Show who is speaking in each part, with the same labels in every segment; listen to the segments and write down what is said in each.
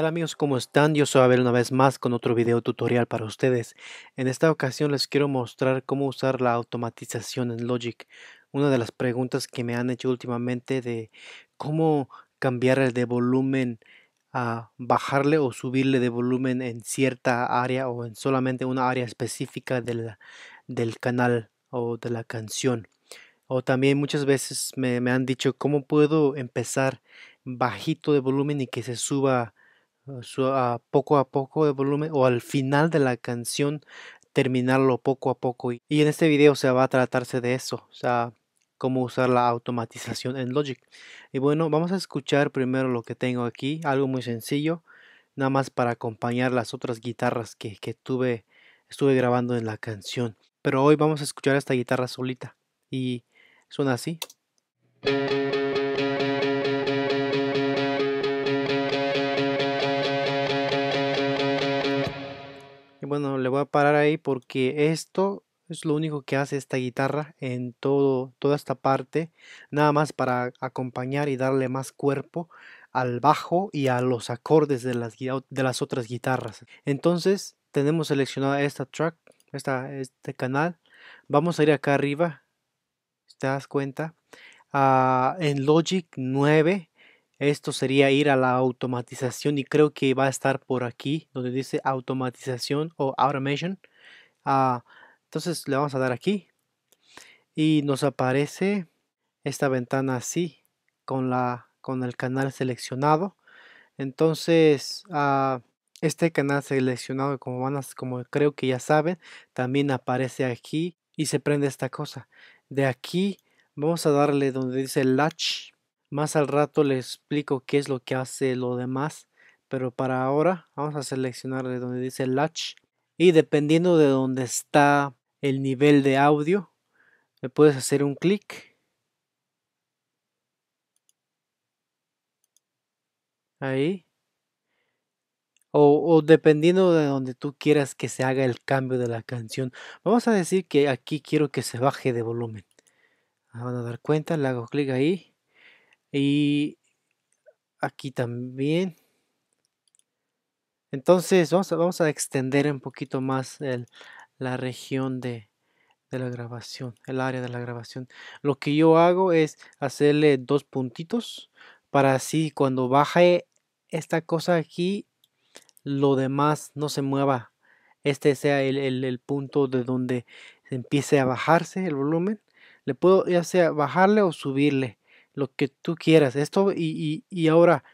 Speaker 1: amigos? ¿Cómo están? Yo soy Abel una vez más con otro video tutorial para ustedes. En esta ocasión les quiero mostrar cómo usar la automatización en Logic. Una de las preguntas que me han hecho últimamente de cómo cambiar el de volumen a bajarle o subirle de volumen en cierta área o en solamente una área específica del, del canal o de la canción. O también muchas veces me, me han dicho cómo puedo empezar bajito de volumen y que se suba a poco a poco de volumen o al final de la canción terminarlo poco a poco. Y en este video se va a tratarse de eso, o sea, cómo usar la automatización en Logic. Y bueno, vamos a escuchar primero lo que tengo aquí, algo muy sencillo, nada más para acompañar las otras guitarras que, que tuve, estuve grabando en la canción. Pero hoy vamos a escuchar esta guitarra solita y suena así. bueno, le voy a parar ahí porque esto es lo único que hace esta guitarra en todo, toda esta parte, nada más para acompañar y darle más cuerpo al bajo y a los acordes de las, de las otras guitarras. Entonces tenemos seleccionada esta track, esta, este canal, vamos a ir acá arriba, si te das cuenta, en Logic 9 esto sería ir a la automatización y creo que va a estar por aquí donde dice automatización o automation. Ah, entonces le vamos a dar aquí y nos aparece esta ventana así con, la, con el canal seleccionado. Entonces ah, este canal seleccionado como, van como creo que ya saben también aparece aquí y se prende esta cosa. De aquí vamos a darle donde dice latch más al rato les explico qué es lo que hace lo demás, pero para ahora vamos a seleccionar de donde dice Latch y dependiendo de donde está el nivel de audio, le puedes hacer un clic. Ahí. O, o, dependiendo de donde tú quieras que se haga el cambio de la canción. Vamos a decir que aquí quiero que se baje de volumen. Van a dar cuenta, le hago clic ahí. Y aquí también. Entonces vamos a, extender un poquito más el, la región de, de la grabación, el área de la grabación. Lo que yo hago es hacerle dos puntitos para así cuando baje esta cosa aquí, lo demás no se mueva. Este sea el, el punto de donde empiece a bajarse el volumen. Le puedo ya sea bajarle o subirle lo que tú quieras. Esto y, y ahora,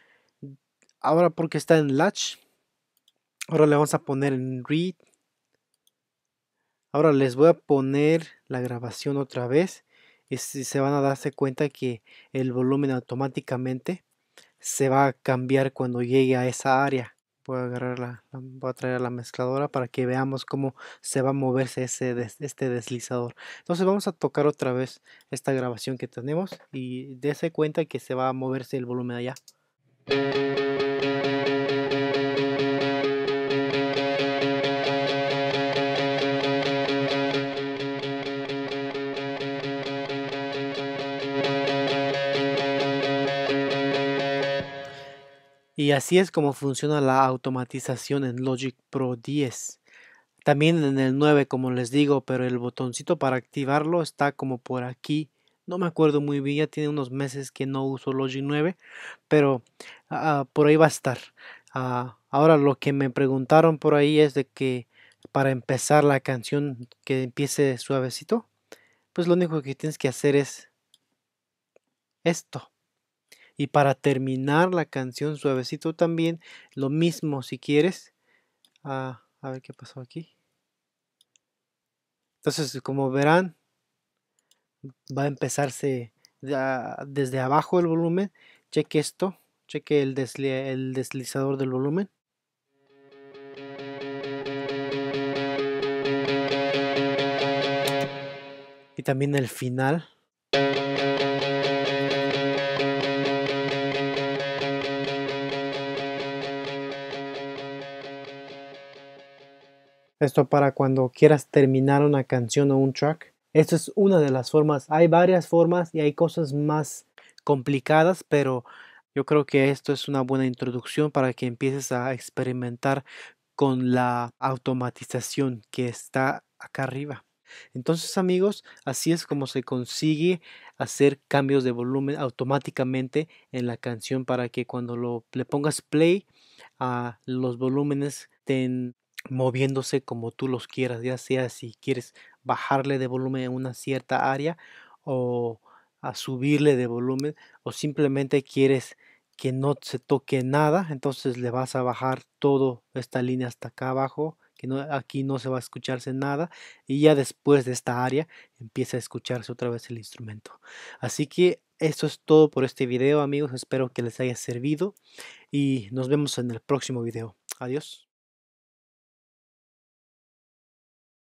Speaker 1: ahora porque está en latch, ahora le vamos a poner en read. Ahora les voy a poner la grabación otra vez y se van a darse cuenta que el volumen automáticamente se va a cambiar cuando llegue a esa área voy a agarrar la, a traer la mezcladora para que veamos cómo se va a moverse ese este deslizador entonces vamos a tocar otra vez esta grabación que tenemos y dése cuenta que se va a moverse el volumen allá Y así es como funciona la automatización en Logic Pro 10. También en el 9, como les digo, pero el botoncito para activarlo está como por aquí. No me acuerdo muy bien, ya tiene unos meses que no uso Logic 9, pero ah, por ahí va a estar. Ah, ahora lo que me preguntaron por ahí es de que para empezar la canción que empiece suavecito, pues lo único que tienes que hacer es esto. Y para terminar la canción suavecito también, lo mismo si quieres. Ah, a ver qué pasó aquí. Entonces, como verán, va a empezarse desde abajo el volumen. Cheque esto, cheque el, el deslizador del volumen. Y también el final. Esto para cuando quieras terminar una canción o un track. Esto es una de las formas. Hay varias formas y hay cosas más complicadas, pero yo creo que esto es una buena introducción para que empieces a experimentar con la automatización que está acá arriba. Entonces amigos, así es como se consigue hacer cambios de volumen automáticamente en la canción para que cuando lo, le pongas play los volúmenes estén moviéndose como tú los quieras, ya sea si quieres bajarle de volumen en una cierta área o a subirle de volumen o simplemente quieres que no se toque nada, entonces le vas a bajar toda esta línea hasta acá abajo, que no, aquí no se va a escucharse nada y ya después de esta área empieza a escucharse otra vez el instrumento. Así que eso es todo por este video amigos, espero que les haya servido y nos vemos en el próximo video. Adiós.